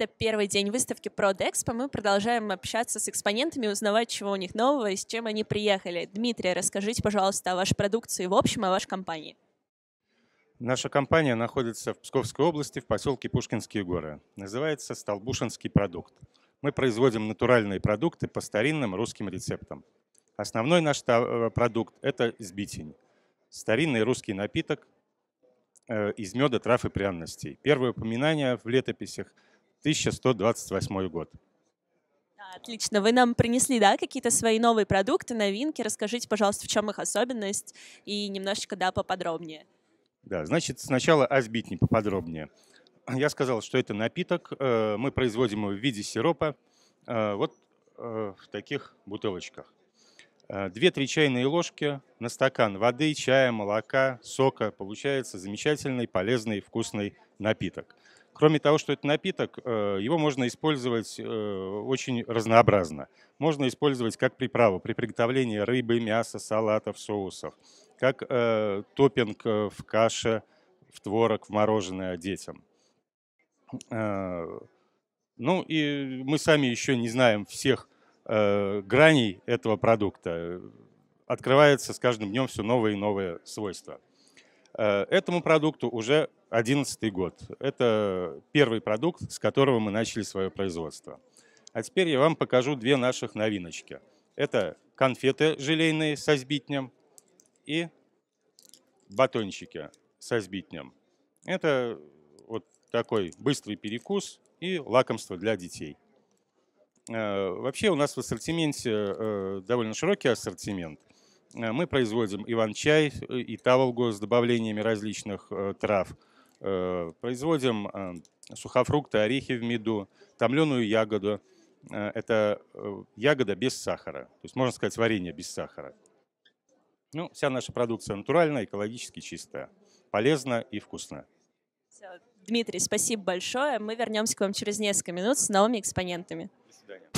Это первый день выставки ProdExpo. Мы продолжаем общаться с экспонентами, узнавать, чего у них нового и с чем они приехали. Дмитрий, расскажите, пожалуйста, о вашей продукции в общем, о вашей компании. Наша компания находится в Псковской области, в поселке Пушкинские горы. Называется «Столбушинский продукт». Мы производим натуральные продукты по старинным русским рецептам. Основной наш э, продукт – это сбитень. Старинный русский напиток э, из меда, трав и пряностей. Первое упоминание в летописях 1128 год. Отлично. Вы нам принесли, да, какие-то свои новые продукты, новинки. Расскажите, пожалуйста, в чем их особенность и немножечко, да, поподробнее. Да, значит, сначала азбитни поподробнее. Я сказал, что это напиток. Э, мы производим его в виде сиропа э, вот э, в таких бутылочках. Две-три чайные ложки на стакан воды, чая, молока, сока. Получается замечательный, полезный, вкусный напиток. Кроме того, что это напиток, э, его можно использовать э, очень разнообразно. Можно использовать как приправу при приготовлении рыбы, мяса, салатов, соусов, как э, топинг в каше, в творог, в мороженое детям. Ну и мы сами еще не знаем всех граней этого продукта. Открывается с каждым днем все новые и новые свойства. Этому продукту уже 2011 год. Это первый продукт, с которого мы начали свое производство. А теперь я вам покажу две наших новиночки. Это конфеты желейные со сбитнем и батончики со сбитнем. Это вот такой быстрый перекус и лакомство для детей. Э, вообще у нас в ассортименте э, довольно широкий ассортимент. Э, мы производим иван-чай и таволгу с добавлениями различных трав – Э, производим э, сухофрукты, орехи в меду, томленую ягоду. Э, это ягода без сахара. То есть можно сказать варенье без сахара. Ну, вся наша продукция натуральная, экологически чистая, полезна и вкусна. Все. Дмитрий, спасибо большое. Мы вернемся к вам через несколько минут с новыми экспонентами. До свидания.